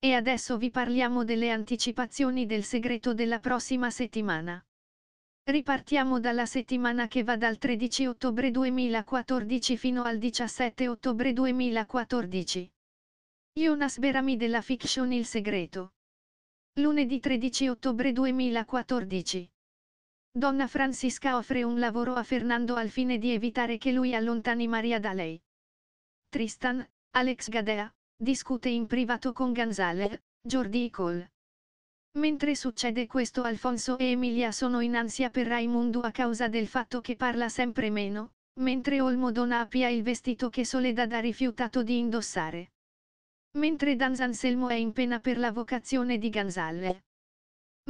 E adesso vi parliamo delle anticipazioni del segreto della prossima settimana. Ripartiamo dalla settimana che va dal 13 ottobre 2014 fino al 17 ottobre 2014. Jonas Berami della fiction Il segreto. Lunedì 13 ottobre 2014. Donna Francisca offre un lavoro a Fernando al fine di evitare che lui allontani Maria da lei. Tristan, Alex Gadea, Discute in privato con Gonzalez, Jordi e Cole. Mentre succede questo Alfonso e Emilia sono in ansia per Raimundo a causa del fatto che parla sempre meno, mentre Olmo dona a Pia il vestito che Soledad ha rifiutato di indossare. Mentre Danz Anselmo è in pena per la vocazione di Gonzalez.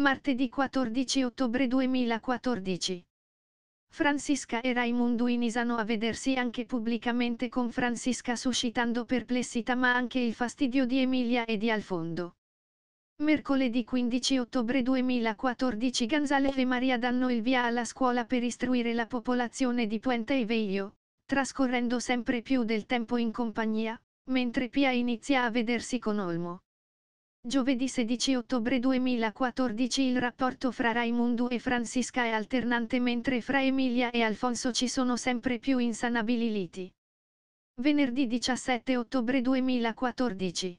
Martedì 14 ottobre 2014 Francisca e Raimundo inisano a vedersi anche pubblicamente con Francisca suscitando perplessità ma anche il fastidio di Emilia e di Alfondo. Mercoledì 15 ottobre 2014 Gonzalo e Maria danno il via alla scuola per istruire la popolazione di Puente e Veglio, trascorrendo sempre più del tempo in compagnia, mentre Pia inizia a vedersi con Olmo. Giovedì 16 ottobre 2014 il rapporto fra Raimundo e Francisca è alternante mentre fra Emilia e Alfonso ci sono sempre più insanabili liti. Venerdì 17 ottobre 2014.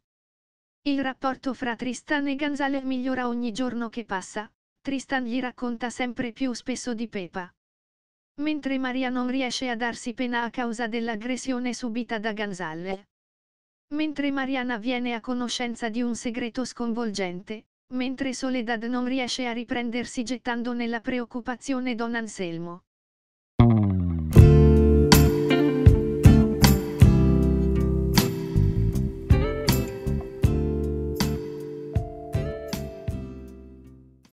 Il rapporto fra Tristan e Gonzale migliora ogni giorno che passa, Tristan gli racconta sempre più spesso di Pepa. Mentre Maria non riesce a darsi pena a causa dell'aggressione subita da Gonzale. Mentre Mariana viene a conoscenza di un segreto sconvolgente, mentre Soledad non riesce a riprendersi gettando nella preoccupazione Don Anselmo.